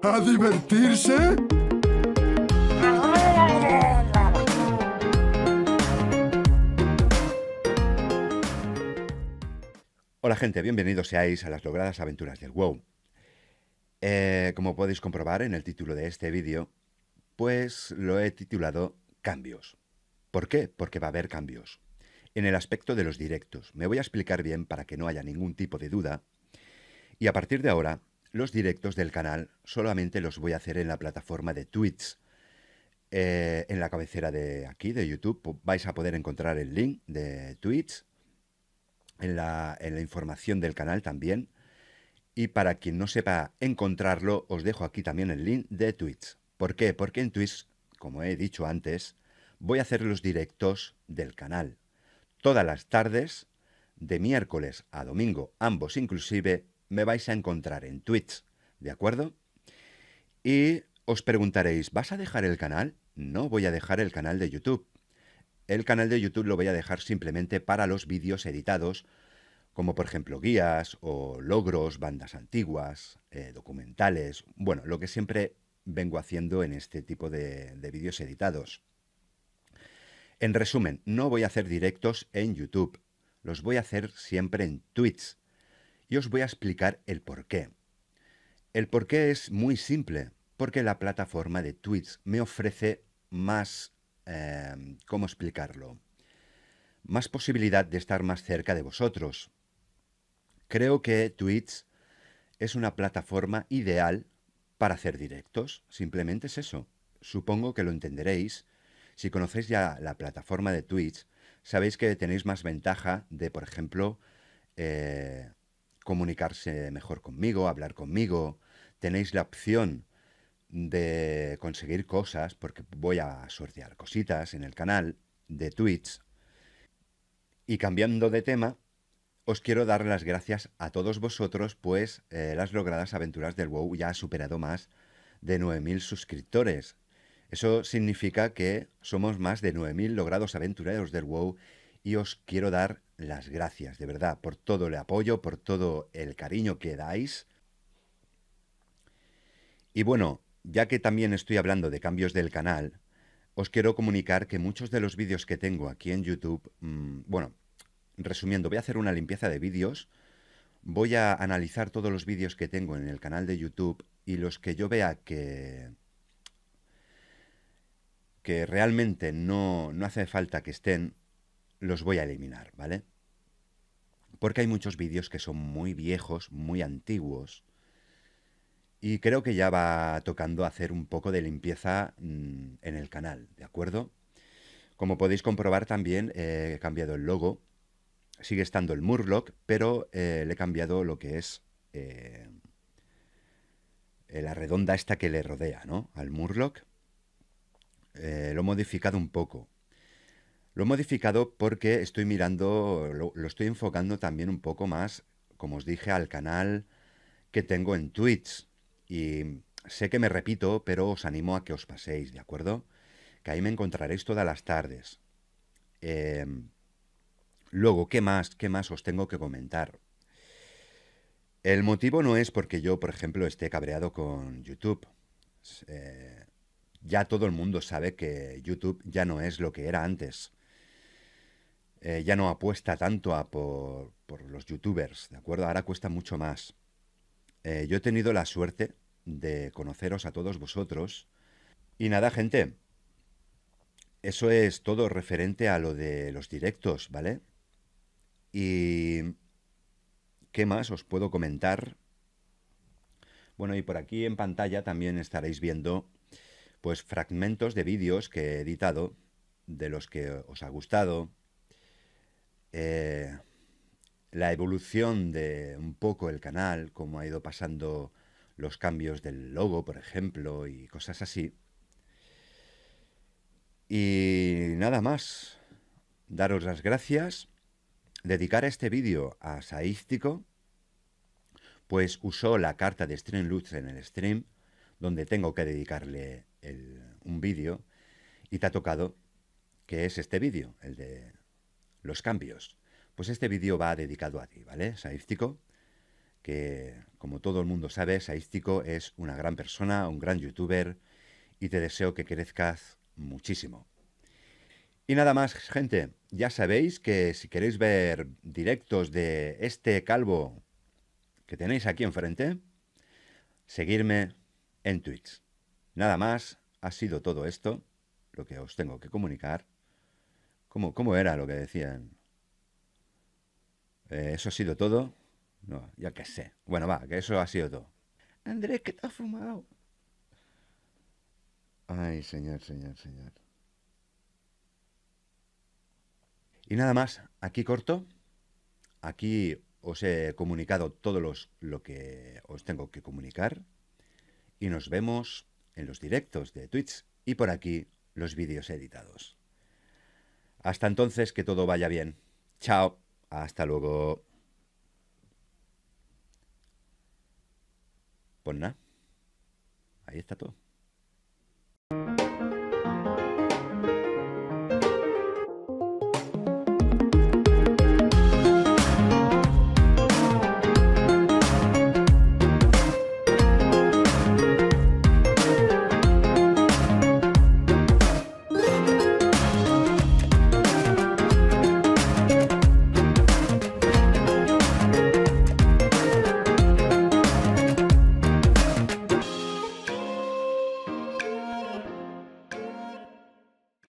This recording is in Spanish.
¿A divertirse? Hola gente, bienvenidos seáis a las logradas aventuras del WoW. Eh, como podéis comprobar en el título de este vídeo, pues lo he titulado Cambios. ¿Por qué? Porque va a haber cambios. En el aspecto de los directos, me voy a explicar bien para que no haya ningún tipo de duda. Y a partir de ahora los directos del canal solamente los voy a hacer en la plataforma de Twitch. Eh, en la cabecera de aquí, de YouTube, vais a poder encontrar el link de Twitch en la, en la información del canal también. Y para quien no sepa encontrarlo, os dejo aquí también el link de Twitch. ¿Por qué? Porque en Twitch, como he dicho antes, voy a hacer los directos del canal. Todas las tardes, de miércoles a domingo, ambos inclusive, me vais a encontrar en Twitch, ¿de acuerdo? Y os preguntaréis, ¿vas a dejar el canal? No voy a dejar el canal de YouTube. El canal de YouTube lo voy a dejar simplemente para los vídeos editados, como por ejemplo guías o logros, bandas antiguas, eh, documentales, bueno, lo que siempre vengo haciendo en este tipo de, de vídeos editados. En resumen, no voy a hacer directos en YouTube, los voy a hacer siempre en Twitch y os voy a explicar el por qué. El por qué es muy simple, porque la plataforma de Twitch me ofrece más, em, ¿cómo explicarlo? Más posibilidad de estar más cerca de vosotros. Creo que Twitch es una plataforma ideal para hacer directos, simplemente es eso. Supongo que lo entenderéis. Si conocéis ya la plataforma de Twitch, sabéis que tenéis más ventaja de, por ejemplo, eh, comunicarse mejor conmigo, hablar conmigo. Tenéis la opción de conseguir cosas, porque voy a sortear cositas en el canal de Twitch. Y cambiando de tema, os quiero dar las gracias a todos vosotros, pues eh, las logradas aventuras del WoW ya ha superado más de 9.000 suscriptores. Eso significa que somos más de 9.000 logrados aventureros del WoW y os quiero dar las gracias, de verdad, por todo el apoyo, por todo el cariño que dais. Y bueno, ya que también estoy hablando de cambios del canal, os quiero comunicar que muchos de los vídeos que tengo aquí en YouTube, mm, bueno, resumiendo, voy a hacer una limpieza de vídeos, voy a analizar todos los vídeos que tengo en el canal de YouTube y los que yo vea que que realmente no, no hace falta que estén, los voy a eliminar, ¿vale? Porque hay muchos vídeos que son muy viejos, muy antiguos. Y creo que ya va tocando hacer un poco de limpieza mm, en el canal, ¿de acuerdo? Como podéis comprobar también eh, he cambiado el logo. Sigue estando el Murloc, pero eh, le he cambiado lo que es eh, la redonda esta que le rodea, ¿no? Al Murloc. lo he modificado un poco. Lo he modificado porque estoy mirando, lo, estoy enfocando también un poco más, como os dije, al canal que tengo en Twitch. Y sé que me repito, pero os animo a que os paséis, ¿de acuerdo? Que ahí me encontraréis todas las tardes. Em, luego, ¿qué más? ¿Qué más os tengo que comentar? El motivo no es porque yo, por ejemplo, esté cabreado con YouTube. Eh, ya todo el mundo sabe que YouTube ya no es lo que era antes. Eh, ya no apuesta tanto a por, los youtubers, ¿de acuerdo? Ahora cuesta mucho más. Eh, yo he tenido la suerte de conoceros a todos vosotros. Y nada, gente, eso es todo referente a lo de los directos, ¿vale? Y... ¿Qué más os puedo comentar? Bueno, y por aquí en pantalla también estaréis viendo pues fragmentos de vídeos que he editado, de los que os ha gustado, eh, la evolución de un poco el canal, cómo ha ido pasando los cambios del logo, por ejemplo, y cosas así. Y nada más, daros las gracias, dedicar este vídeo a Saístico, pues usó la carta de Streamlux en el stream, donde tengo que dedicarle un vídeo, y te ha tocado, que es este vídeo, el de los cambios. Pues este vídeo va dedicado a ti, ¿vale? Saístico, que como todo el mundo sabe, Saístico es una gran persona, un gran youtuber, y te deseo que crezcas muchísimo. Y nada más, gente, ya sabéis que si queréis ver directos de este calvo que tenéis aquí enfrente, seguirme en Twitch. Nada más, ha sido todo esto lo que os tengo que comunicar. ¿Cómo, cómo era lo que decían? Eh, ¿Eso ha sido todo? No, ya que sé. Bueno, va, que eso ha sido todo. Andrés, que te has fumado. Ay, señor, señor, señor. Y nada más, aquí corto. Aquí os he comunicado todo los, lo que os tengo que comunicar. Y nos vemos en los directos de Twitch y por aquí los vídeos editados. Hasta entonces, que todo vaya bien. Chao. Hasta luego. Pues nada. Ahí está todo.